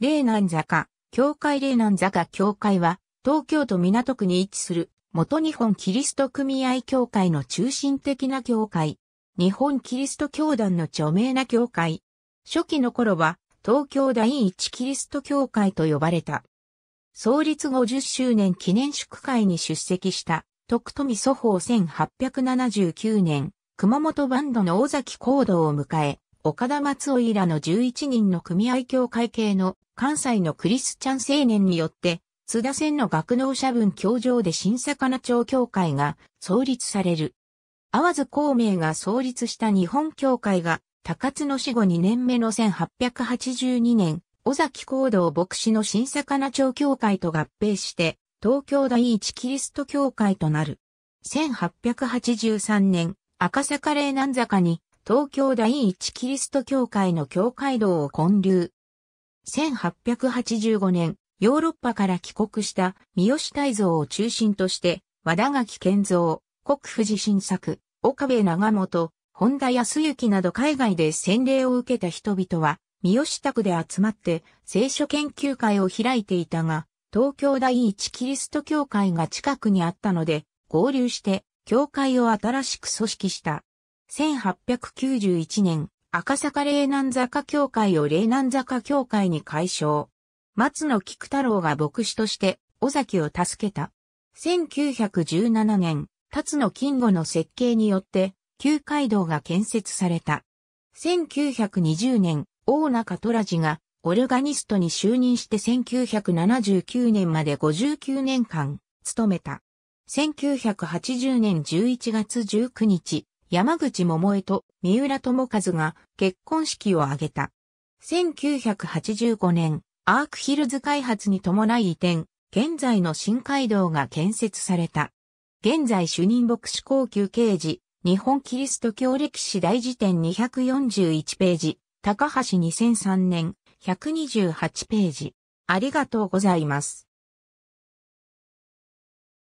霊南坂、教会霊南坂教会は、東京都港区に位置する、元日本キリスト組合協会の中心的な教会。日本キリスト教団の著名な教会。初期の頃は、東京第一キリスト教会と呼ばれた。創立50周年記念祝会に出席した、徳富祖法1879年、熊本バンドの尾崎行動を迎え、岡田松尾以らの11人の組合協会系の関西のクリスチャン青年によって、津田線の学能者分教場で新魚町協会が創立される。淡津孔明が創立した日本協会が、高津の死後2年目の1882年、尾崎行動牧師の新魚町協会と合併して、東京第一キリスト教会となる。1883年、赤坂霊南坂に東京第一キリスト教会の教会堂を建立。1885年、ヨーロッパから帰国した三好大蔵を中心として、和田垣健造、国富士新作、岡部長本、本田康之など海外で洗礼を受けた人々は、三好宅で集まって聖書研究会を開いていたが、東京第一キリスト教会が近くにあったので、合流して、教会を新しく組織した。1891年、赤坂霊南坂教会を霊南坂教会に改称。松野菊太郎が牧師として、尾崎を助けた。1917年、辰野金吾の設計によって、旧街道が建設された。1920年、大中虎次がオルガニストに就任して1979年まで59年間、勤めた。1980年11月19日、山口桃江と三浦智和が結婚式を挙げた。1985年、アークヒルズ開発に伴い移転、現在の新街道が建設された。現在主任牧師高級刑事、日本キリスト教歴史大辞典241ページ、高橋2003年128ページ。ありがとうございます。